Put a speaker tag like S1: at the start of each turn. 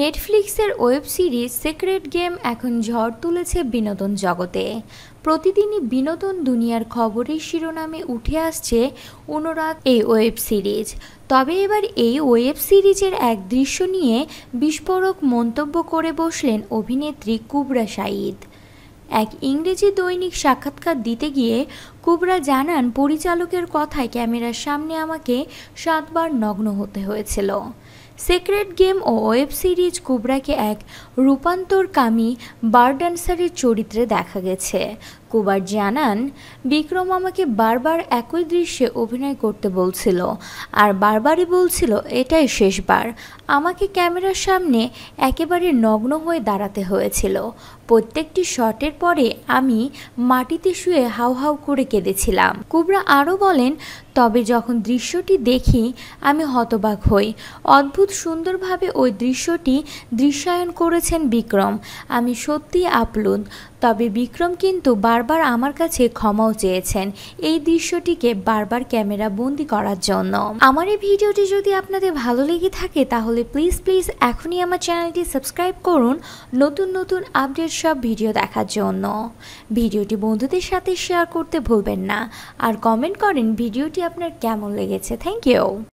S1: নেটফ্লিক্সের web series secret game এখন ঝড় তুলেছে বিনোদন জগতে প্রতিদিনই বিনোদন দুনিয়ার খবরের শিরোনামে উঠে আসছে অনুরাগ এই ওয়েব সিরিজ তবে এবার এই ওয়েব সিরিজের এক দৃশ্য নিয়ে বিস্ফোরক মন্তব্য করে বসলেন অভিনেত্রী কুবরা সাঈদ এক ইংরেজি দৈনিক সাক্ষাৎকার দিতে গিয়ে কুবরা জানান পরিচালকের কথায় ক্যামেরার সামনে আমাকে সাতবার নগ্ন হতে হয়েছিল সিক্রেট গেম ও ওয়েব সিরিজ কুবরাকে এক রূপান্তরকামী বার ডান্সারের চরিত্রে দেখা গেছে কুবার জানান বিক্রম আমাকে বারবার একই দৃশ্যে অভিনয় করতে বলছিল আর বারবারই বলছিল এটাই শেষবার আমাকে ক্যামেরার সামনে একেবারে নগ্ন হয়ে দাঁড়াতে হয়েছিল প্রত্যেকটি শটের পরে আমি মাটিতে শুয়ে হাউ হাউ করে কেঁদেছিলাম কুবরা আরও বলেন তবে যখন দৃশ্যটি দেখি আমি হতবাক হই অদ্ভুত অদ্ভুত সুন্দরভাবে ওই দৃশ্যটি দৃশ্যায়ন করেছেন বিক্রম আমি সত্যি আপলুন তবে বিক্রম কিন্তু বারবার আমার কাছে ক্ষমাও চেয়েছেন এই দৃশ্যটিকে বারবার ক্যামেরা বন্দি করার জন্য আমার এই ভিডিওটি যদি আপনাদের ভালো লেগে থাকে তাহলে প্লিজ প্লিজ এখনই আমার চ্যানেলটি সাবস্ক্রাইব করুন নতুন নতুন আপডেট সব ভিডিও দেখার জন্য ভিডিওটি বন্ধুদের সাথে শেয়ার করতে ভুলবেন না আর কমেন্ট করেন ভিডিওটি আপনার কেমন লেগেছে থ্যাংক ইউ